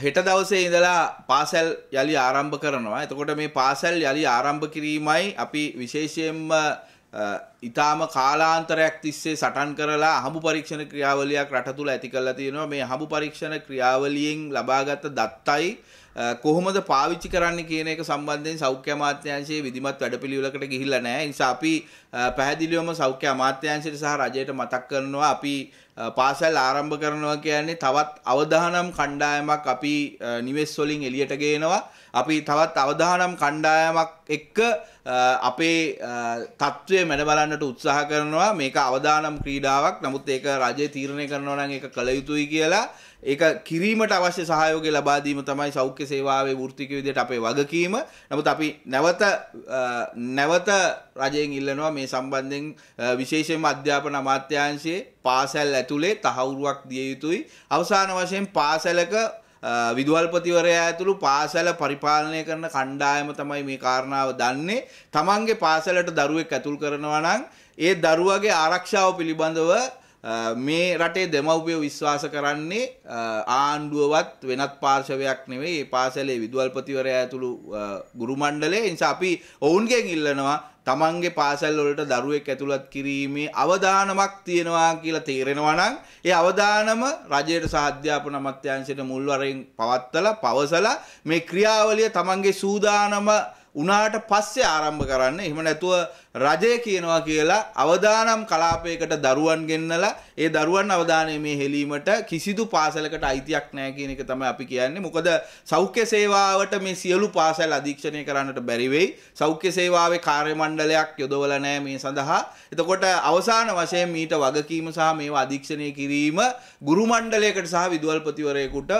හෙට දවසේ ඉඳලා පාසැල් යළි ආරම්භ කරනවා. එතකොට මේ පාසැල් යළි ආරම්භ කිරීමයි අපි විශේෂයෙන්ම ඉතාම කාලාන්තරයක් තිස්සේ සටන් කරලා හමු පරීක්ෂණ ක්‍රියාවලියක් රට තුළ ඇති කරලා තියෙනවා. මේ හමු පරීක්ෂණ ක්‍රියාවලියෙන් ලබාගත් දත්තයි කොහොමද පාවිච්චි කරන්න කියන එක සම්බන්ධයෙන් සෞඛ්‍ය අමාත්‍යංශයේ විධිමත් වැඩපිළිවෙලකට ගිහිල්ලා නැහැ. ඒ නිසා අපි පැහැදිලිවම සෞඛ්‍ය අමාත්‍යංශයට සහ රජයට මතක් කරනවා අපි පාසල් ආරම්භ කරනවා කියන්නේ තවත් අවධානම් කණ්ඩායමක් අපි නිවෙස්වලින් එලියට ගේනවා. අපි තවත් අවධානම් කණ්ඩායමක් එක්ක අපේ තත්ත්වය මැඩ බලන්නට උත්සාහ කරනවා මේක අවධානම් ක්‍රීඩාවක් නමුත් ඒක රජය තීරණය කරනවා නම් ඒක කළ යුතුයි කියලා ඒක කිරීමට අවශ්‍ය සහයෝගය ලබා දීම තමයි සෞඛ්‍ය සේවාවේ වෘත්තික විදිහට අපේ වගකීම. නමුත් අපි නැවත නැවත රජයෙන් ඉල්ලනවා මේ සම්බන්ධයෙන් විශේෂයෙන්ම අධ්‍යාපන අමාත්‍යාංශයේ පාසල් ඇතුලේ තහවුරුවක් දිය යුතුයි. අවසාන වශයෙන් පාසලක විදුවල්පතිවරයා ඇතුළු පාසල පරිපාලනය කරන කණ්ඩායම තමයි මේ කාරණාව දන්නේ. තමන්ගේ පාසලට දරුවෙක් ඇතුල් කරනවා නම් ඒ දරුවගේ ආරක්ෂාව පිළිබඳව මේ රටේ දෙමව්පියෝ විශ්වාස කරන්නේ ආණ්ඩුවවත් වෙනත් පාර්ශවයක් නෙවෙයි. මේ පාසලේ විදුවල්පතිවරයා ඇතුළු ගුරු මණ්ඩලය. ඒ නිසා අපි ඔවුන්ගෙන් ඉල්ලනවා තමන්ගේ පාසල් වලට දරුවෙක් ඇතුළත් කිරීමේ අවදානමක් තියෙනවා කියලා තේරෙනවා නම් ඒ අවදානම රජයට සහ අධ්‍යාපන අමාත්‍යාංශයට මුල්වරෙන් පවත්තලා පවසලා මේ ක්‍රියාවලිය තමන්ගේ සූදානම උනාට පස්සේ ආරම්භ කරන්න. එහෙම නැතුව රජය කියනවා කියලා අවදානම් කලාපයකට දරුවන් ගෙන්නලා ඒ දරුවන් අවදානය මේ හෙලීමට කිසිදු පාසලකට අයිතියක් නැහැ කියන එක තමයි අපි කියන්නේ. මොකද සෞඛ්‍ය සේවාවට මේ සියලු පාසල් අධීක්ෂණය කරන්නට බැරි වෙයි. සෞඛ්‍ය සේවාවේ කාර්ය මණ්ඩලයක් යොදවලා නැහැ මේ සඳහා. එතකොට අවසාන වශයෙන් මීට වගකීම සහ මේවා අධීක්ෂණය කිරීම ගුරු මණ්ඩලයකට සහ විදුහල්පතිවරයෙකුට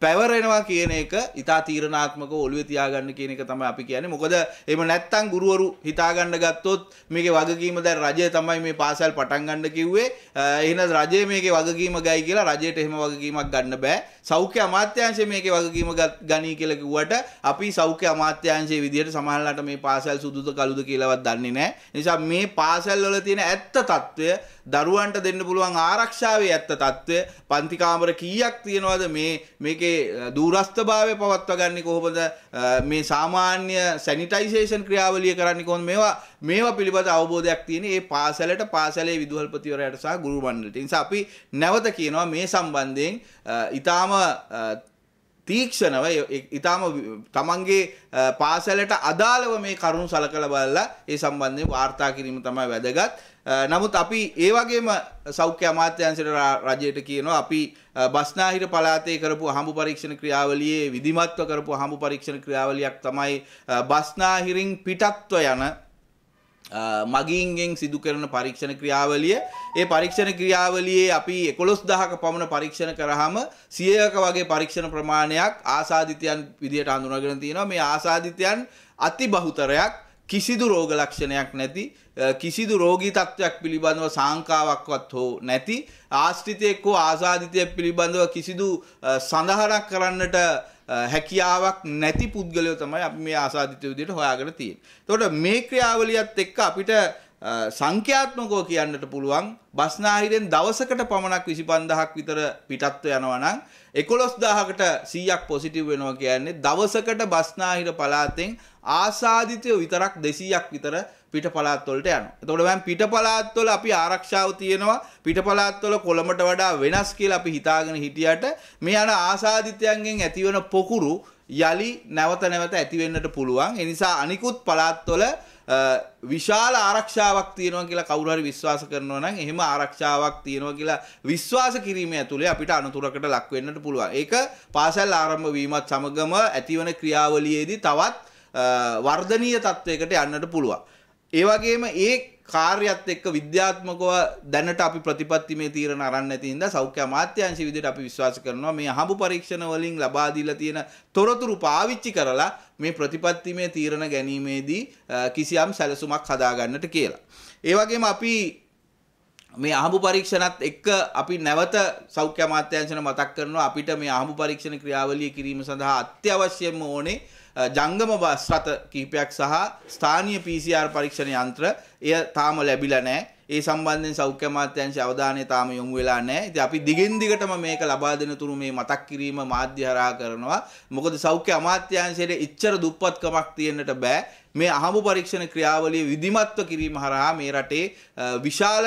පැවරෙනවා කියන එක ඉතා තීරණාත්මක ඔළුවේ තියාගන්න කියන එක තමයි අපි කියන්නේ. මොකද එහෙම නැත්තම් ගුරුවරු හිතාගන්න ගත්තොත් මේකේ වගකීම දැන් රජය තමයි මේ පාසල් පටන් ගන්න කිව්වේ. එහෙනම් රජය මේකේ වගකීම ගයි කියලා රජයට එහෙම වගකීමක් ගන්න බෑ. සෞඛ්‍ය අමාත්‍යාංශය මේකේ වගකීම ගනී කියලා කිව්වට අපි සෞඛ්‍ය අමාත්‍යාංශයේ විදියට සමහරවිට මේ පාසල් සුදුද කළුද කියලාවත් දන්නේ නැහැ. නිසා මේ පාසල් වල තියෙන ඇත්ත తত্ত্বය දරුවන්ට දෙන්න පුළුවන් ආරක්ෂාවේ ඇත්ත తත්වය පන්ති කාමර කීයක් තියෙනවද මේ මේකේ දුරස්ථභාවය පවත්වා ගන්නේ කොහොමද මේ සාමාන්‍ය සැනිටයිසේෂන් ක්‍රියාවලිය කරන්නේ කොහොමද මේවා මේවා පිළිබඳ අවබෝධයක් තියෙන ඒ පාසලට පාසලේ විදුහල්පතිවරයාට සහ ගුරු මණ්ඩලට. ඒ නිසා අපි නැවත කියනවා මේ සම්බන්ධයෙන් ඊටාම තීක්ෂණව ඉතාම තමන්ගේ පාසලට අදාළව මේ කරුණු සලකල බලලා ඒ සම්බන්ධයෙන් වාර්තා කිරීම තමයි වැදගත්. නමුත් අපි ඒ වගේම සෞඛ්‍ය අමාත්‍යාංශයට රජයට කියනවා අපි බස්නාහිර පළාතේ කරපු හම්බ පරීක්ෂණ ක්‍රියාවලියේ විධිමත්ව කරපු හම්බ පරීක්ෂණ ක්‍රියාවලියක් තමයි බස්නාහිරින් පිටත්ව යන මගින්ගෙන් සිදු කරන පරීක්ෂණ ක්‍රියාවලිය ඒ පරීක්ෂණ ක්‍රියාවලියේ අපි එකොළොස් දහක පමණ පරීක්ෂණ කරහම සියයක වගේ පරීක්ෂණ ප්‍රමාණයක් ආසාධිතයන් විදිහට අඳුනගෙන තියෙනවා මේ ආසාධිතයන් අති බහුතරයක් කිසිදු රෝග ලක්ෂණයක් නැති කිසිදු රෝගී තත්ත්වයක් පිළිබඳව සංකාවක්වත් හෝ නැති ආශ්‍රිතයෙක් හෝ ආසාධිතය පිළිබඳව කිසිදු සඳහනක් කරන්නට හැකියාවක් නැති පුද්ගලයෝ තමයි අපි මේ ආසාදිත විදිහට හොයාගෙන තියෙන්නේ. එතකොට මේ ක්‍රියාවලියත් එක්ක අපිට සංඛ්‍යාත්මකව කියන්නට පුළුවන් බස්නාහිරෙන් දවසකට පමණක් 25000ක් විතර පිටත්ව යනවා නම් 11000කට 100ක් පොසිටිව් වෙනවා කියන්නේ දවසකට බස්නාහිර පළාතෙන් ආසාදිතය විතරක් 200ක් විතර පිට පළාත්වලට යනවා. එතකොට මම පිට පළාත්වල අපි ආරක්ෂාව තියෙනවා පිට පළාත්වල කොළඹට වඩා වෙනස් කියලා අපි හිතාගෙන හිටියට මේ යන ආසාදිතයන්ගෙන් ඇතිවන පොකුරු යලි නැවත නැවත ඇති වෙන්නට පුළුවන්. ඒ නිසා අනිකුත් පළාත්වල විශාල ආරක්ෂාවක් තියෙනවා කියලා කවුරු හරි විශ්වාස කරනවා නම් එහෙම ආරක්ෂාවක් තියෙනවා කියලා විශ්වාස කිරීම ඇතුලේ අපිට අනතුරකට ලක් වෙන්නට පුළුවන්. ඒක පාසල් ආරම්භ වීමත් සමගම ඇතිවන ක්‍රියාවලියේදී තවත් වර්ධනීය තත්වයකට යන්නට පුළුවන්. ඒ වගේම ඒ කාර්යත් එක්ක විද්‍යාත්මකව දැනට අපි ප්‍රතිපත්තිමේ තීරණ අරන් නැති හින්දා සෞඛ්‍ය අමාත්‍යාංශ විදිහට අපි විශ්වාස කරනවා මේ අහඹු පරීක්ෂණ වලින් ලබා දීලා තියෙන තොරතුරු පාවිච්චි කරලා මේ ප්‍රතිපත්තිමේ තීරණ ගැනීමේදී කිසියම් සැලසුමක් හදාගන්නට කියලා. ඒ වගේම අපි මේ අහඹු පරීක්ෂණත් එක්ක අපි නැවත සෞඛ්‍ය අමාත්‍යාංශන මතක් කරනවා අපිට මේ අහඹු පරීක්ෂණ ක්‍රියාවලිය කිරීම සඳහා අත්‍යවශ්‍යම ඕනේ ජංගම බස් රථ කීපයක් සහ ස්ථානීය PCR පරීක්ෂණ යන්ත්‍ර එය තාම ලැබිලා නැහැ. ඒ සම්බන්ධයෙන් සෞඛ්‍ය අමාත්‍යාංශයේ අවධානය තාම යොමු වෙලා නැහැ. ඉතින් අපි දිගින් දිගටම මේක ලබා දෙන තුරු මේ මතක් කිරීම මාධ්‍ය හරහා කරනවා. මොකද සෞඛ්‍ය අමාත්‍යාංශයේ ඉච්ඡර දුප්පත්කමක් තියෙන්නට බෑ. මේ අහඹු පරීක්ෂණ ක්‍රියාවලිය විධිමත්ව කිරීම හරහා මේ රටේ විශාල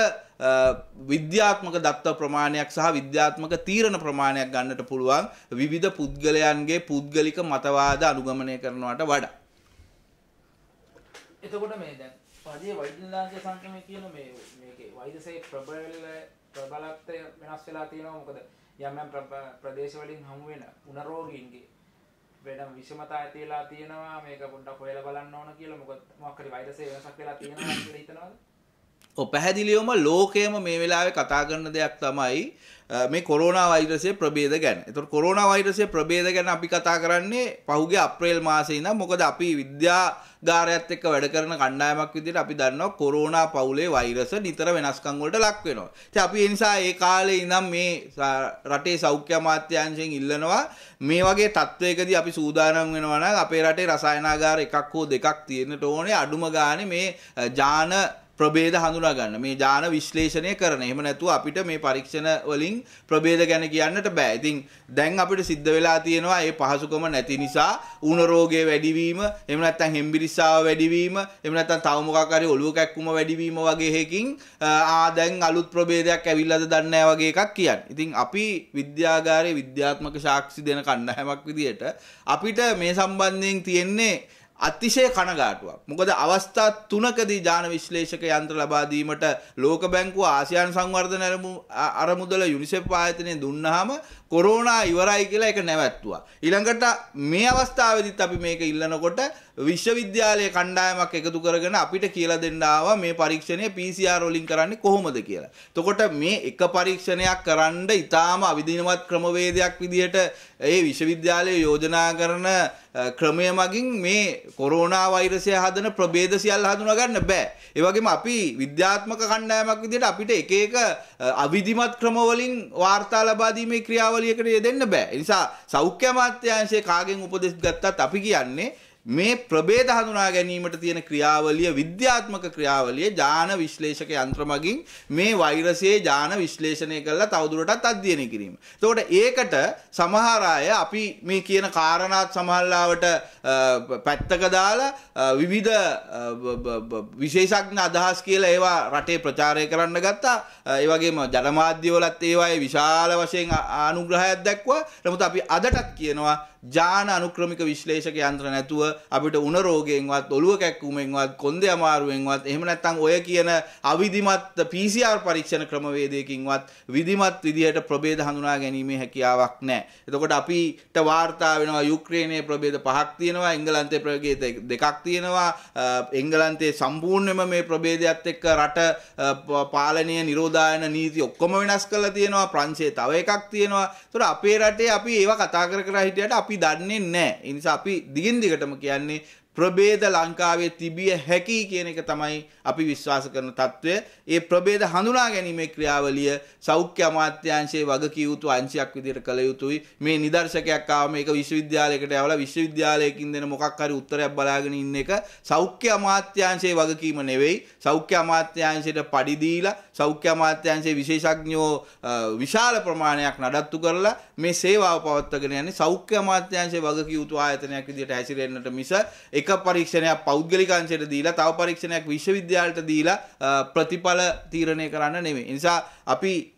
විද්‍යාත්මක දත්ත ප්‍රමාණයක් සහ විද්‍යාත්මක තීරණ ප්‍රමාණයක් ගන්නට පුළුවන් විවිධ පුද්ගලයන්ගේ පුද්ගලික මතවාද අනුගමනය කරනවට වඩා. එතකොට මේ දැන් රජයේ වෛද්‍ය නිලධාරිය සංගමයේ කියන මේ මේකේ වෛද්‍යසේ ප්‍රබල ප්‍රබලත්වය වෙනස් වෙලා තියෙනවා මොකද යම් යම් ප්‍රදේශ වලින් හමු වෙන උණ රෝගීන්ගේ වෙනම විෂමතා ඇති වෙලා තියෙනවා මේක පොඩ්ඩක් හොයලා බලන්න ඕන කියලා මොකද මොකක් හරි වෛද්‍යසේ වෙනසක් වෙලා තියෙනවා කියලා හිතනවාද පැහැදිලියෝම ලෝකයම මේ වෙලාවේ කතා කරන දෙයක් තමයි මේ කොරෝනා වෛරසය ප්‍රබේද ගැන. එතකොට කොරෝනා වෛරසය ප්‍රබේද ගැන අපි කතා කරන්නේ පහුගිය අප්‍රේල් මාසේ ඉඳන් මොකද අපි විද්‍යාගාරයත් එක්ක වැඩ කරන කණ්ඩායමක් විදිහට අපි දන්නවා කොරෝනා පවුලේ වෛරස නිතර වෙනස්කම් වලට ලක් වෙනවා. ඉතින් අපි ඒ නිසා ඒ කාලේ ඉඳන් මේ රටේ සෞඛ්‍ය අමාත්‍යාංශයෙන් ඉල්ලනවා මේ වගේ තත්ත්වයකදී අපි සූදානම් වෙනවා නම් අපේ රටේ රසායනාගාර එකක් හෝ දෙකක් තියෙන්නට ඕනේ අඩුම ගානේ මේ ජාන ප්‍රභේද හඳුනා ගන්න. මේ ඥාන විශ්ලේෂණය කරන. එහෙම නැතුව අපිට මේ පරීක්ෂණ වලින් ප්‍රභේද ගැන කියන්නට බෑ. ඉතින් දැන් අපිට සිද්ධ වෙලා තියෙනවා මේ පහසුකම නැති නිසා ඌන රෝගයේ වැඩිවීම, එහෙම නැත්නම් හෙම්බිරිස්සාව වැඩිවීම, එහෙම නැත්නම් තව මොකක් හරි ඔළුව කැක්කුම වැඩිවීම වගේ හේකින් ආ දැන් අලුත් ප්‍රභේදයක් ඇවිල්ලාද දන්නේ නැහැ වගේ එකක් කියන්නේ. ඉතින් අපි විද්‍යාගාරයේ විද්‍යාත්මක සාක්ෂි දෙන කණ්ඩායමක් විදිහට අපිට මේ සම්බන්ධයෙන් තියෙන්නේ අතිශය කනගාටුවක්. මොකද අවස්ථා තුනකදී ඥාන විශ්ලේෂක යන්ත්‍ර ලබා දීමට ලෝක බැංකුව ආසියානු සංවර්ධන අරමුදල යුනිසෙෆ් ආයතනය දුන්නාම කොරෝනා ඉවරයි කියලා ඒක නැවැත්තුවා. ඊළඟට මේ අවස්ථාවේදීත් අපි මේක ඉල්ලනකොට විශ්වවිද්‍යාලය කණ්ඩායමක් එකතු කරගෙන අපිට කියලා දෙන්නාව මේ පරීක්ෂණය PCR වලින් කරන්නේ කොහොමද කියලා. එතකොට මේ එක පරීක්ෂණයක් කරන්න ඉතාම අවිධිමත් ක්‍රමවේදයක් විදිහට ඒ විශ්වවිද්‍යාලය යෝජනා කරන ක්‍රමය මගින් මේ කොරෝනා වෛරසය හදන ප්‍රභේද සියල්ල හඳුනා ගන්න බෑ. ඒ වගේම අපි විද්‍යාත්මක කණ්ඩායමක් විදිහට අපිට එක එක අවිධිමත් ක්‍රමවලින් වාර්තා ලබා දීමේ ක්‍රියාවලියකට යෙදෙන්න බෑ. ඒ නිසා සෞඛ්‍ය අමාත්‍යාංශයේ කාගෙන් උපදෙස් ගත්තත් අපි කියන්නේ මේ ප්‍රභේද හඳුනා ගැනීමට තියෙන ක්‍රියාවලිය විද්‍යාත්මක ක්‍රියාවලිය ජාන විශ්ලේෂක යන්ත්‍ර මගින් මේ වෛරසයේ ජාන විශ්ලේෂණය කරලා තවදුරටත් අධ්‍යයනය කිරීම. එතකොට ඒකට සමහර අය අපි මේ කියන කාරණාත් සමහරලාවට පැත්තක දාලා විවිධ විශේෂඥ අදහස් කියලා ඒවා රටේ ප්‍රචාරය කරන්න ගත්තා. ඒ වගේම ජනමාධ්‍යවලත් ඒවායේ විශාල වශයෙන් අනුග්‍රහයක් දැක්වුවා. නමුත් අපි අදටත් කියනවා ජාන අනුක්‍රමික විශ්ලේෂක යන්ත්‍ර නැතුව අපිට උණ රෝගයෙන්වත් ඔළුව කැක්කුමෙන්වත් කොන්දේ අමාරුවෙන්වත් එහෙම නැත්නම් ඔය කියන අවිධිමත් PCR පරීක්ෂණ ක්‍රමවේදයකින්වත් විධිමත් විදිහට ප්‍රභේද හඳුනා ගැනීමේ හැකියාවක් නැහැ. එතකොට අපිට වාර්තා වෙනවා යුක්‍රේනයේ ප්‍රභේද පහක් තියෙනවා, එංගලන්තයේ ප්‍රභේද දෙකක් තියෙනවා. එංගලන්තයේ සම්පූර්ණයෙන්ම මේ ප්‍රභේදයත් එක්ක රට පාලනය නිරෝධායන නීති ඔක්කොම වෙනස් කරලා තියෙනවා. ප්‍රංශයේ තව එකක් තියෙනවා. ඒතකොට අපේ රටේ අපි ඒවා කතා කර කර හිටියට අපි අපි දන්නේ නෑ. ඒ නිසා අපි දිගින් දිගටම කියන්නේ ප්‍රභේද ලංකාවේ තිබිය හැකි කියන එක තමයි අපි විශ්වාස කරන తত্ত্বය. ඒ ප්‍රභේද හඳුනා ගැනීමේ ක්‍රියාවලිය සෞඛ්‍ය අමාත්‍යාංශයේ වගකිය යුතු අංශයක් විදිහට කළ යුතුයි. මේ නිදර්ශකයක් ආව මේක විශ්වවිද්‍යාලයකට යවලා විශ්වවිද්‍යාලයකින් දෙන මොකක් හරි උත්තරයක් බලාගෙන ඉන්න එක සෞඛ්‍ය අමාත්‍යාංශයේ වගකීම නෙවෙයි. සෞඛ්‍ය අමාත්‍යාංශයට පඩි දීලා සෞඛ්‍ය අමාත්‍යාංශයේ විශේෂඥයෝ විශාල ප්‍රමාණයක් නඩත්තු කරලා මේ සේවාව පවත්වාගෙන යන්නේ සෞඛ්‍ය අමාත්‍යාංශයේ වගකිය යුතු ආයතනයක් විදිහට හැසිරෙන්නට මිස එක පරීක්ෂණයක් පෞද්ගලික අංශයට දීලා තව පරීක්ෂණයක් විශ්වවිද්‍යාලයට දීලා ප්‍රතිඵල තීරණය කරන්න නෙමෙයි. නිසා අපි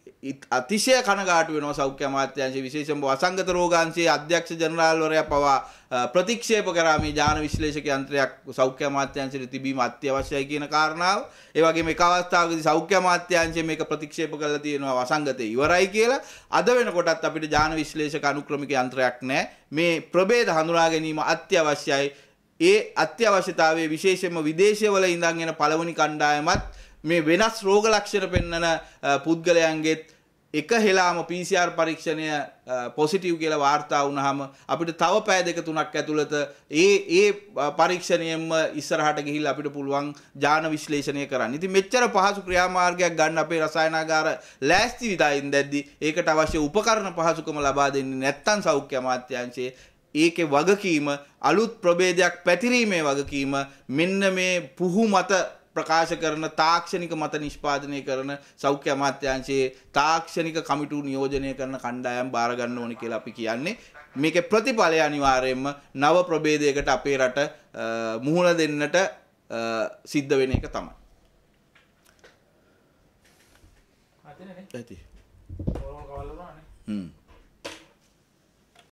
අතිශය කනගාටු වෙනවා සෞඛ්‍ය අමාත්‍යාංශය විශේෂයෙන්ම වසංගත රෝගාංශයේ අධ්‍යක්ෂ ජනරාල්වරයා පවා ප්‍රතික්ෂේප කරා මේ ජාන විශ්ලේෂක යන්ත්‍රයක් සෞඛ්‍ය අමාත්‍යාංශයට තිබීම අත්‍යවශ්‍යයි කියන කාරණාව. ඒ වගේම එක අවස්ථාවකදී සෞඛ්‍ය අමාත්‍යාංශය මේක ප්‍රතික්ෂේප කරලා තියෙනවා වසංගතේ ඉවරයි කියලා. අද වෙනකොටත් අපිට ජාන විශ්ලේෂක අනුක්‍රමික යන්ත්‍රයක් නැහැ. මේ ප්‍රභේද හඳුනා ගැනීම අත්‍යවශ්‍යයි. ඒ අත්‍යවශ්‍යතාවයේ විශේෂයෙන්ම විදේශවල ඉඳන් එන පළවෙනි කණ්ඩායමත් මේ වෙනස් රෝග ලක්ෂණ පෙන්වන පුද්ගලයන්ගෙත් එක හෙලාම PCR පරීක්ෂණය පොසිටිව් කියලා වාර්තා වුණාම අපිට තව පැය දෙක තුනක් ඇතුළත ඒ ඒ පරීක්ෂණයෙන්ම ඉස්සරහට ගිහිල්ලා අපිට පුළුවන් ජාන විශ්ලේෂණය කරන්න. ඉතින් මෙච්චර පහසු ක්‍රියාමාර්ගයක් ගන්න අපේ රසායනාගාර ලෑස්ති විදිහින් දැද්දි ඒකට අවශ්‍ය උපකරණ පහසුකම ලබා දෙන්නේ නැත්නම් සෞඛ්‍ය අමාත්‍යාංශයේ ඒකේ වගකීම අලුත් ප්‍රභේදයක් පැතිරීමේ වගකීම මෙන්න මේ පුහු මත ප්‍රකාශ කරන තාක්ෂණික මත නිෂ්පාදනය කරන සෞඛ්‍ය අමාත්‍යාංශයේ තාක්ෂණික කමිටු නියෝජනය කරන කණ්ඩායම් බාර ගන්න ඕනේ කියලා අපි කියන්නේ. මේකේ ප්‍රතිඵලය අනිවාර්යයෙන්ම නව ප්‍රභේදයකට අපේ රට මුහුණ දෙන්නට සිද්ධ වෙන එක තමයි. ඇති. හ්ම්.